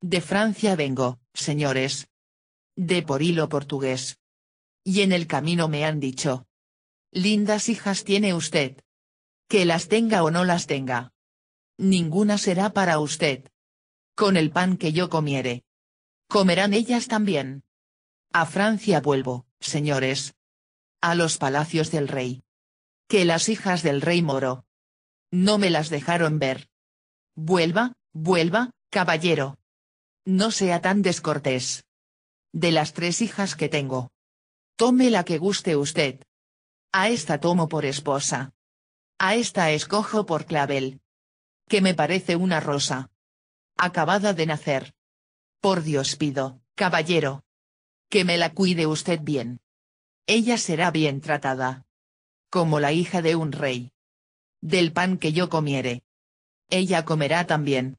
De Francia vengo, señores. De por hilo portugués. Y en el camino me han dicho. Lindas hijas tiene usted. Que las tenga o no las tenga. Ninguna será para usted. Con el pan que yo comiere. Comerán ellas también. A Francia vuelvo, señores. A los palacios del rey. Que las hijas del rey moro. No me las dejaron ver. Vuelva, vuelva, caballero. No sea tan descortés. De las tres hijas que tengo. Tome la que guste usted. A esta tomo por esposa. A esta escojo por clavel. Que me parece una rosa. Acabada de nacer. Por Dios pido, caballero. Que me la cuide usted bien. Ella será bien tratada. Como la hija de un rey. Del pan que yo comiere. Ella comerá también.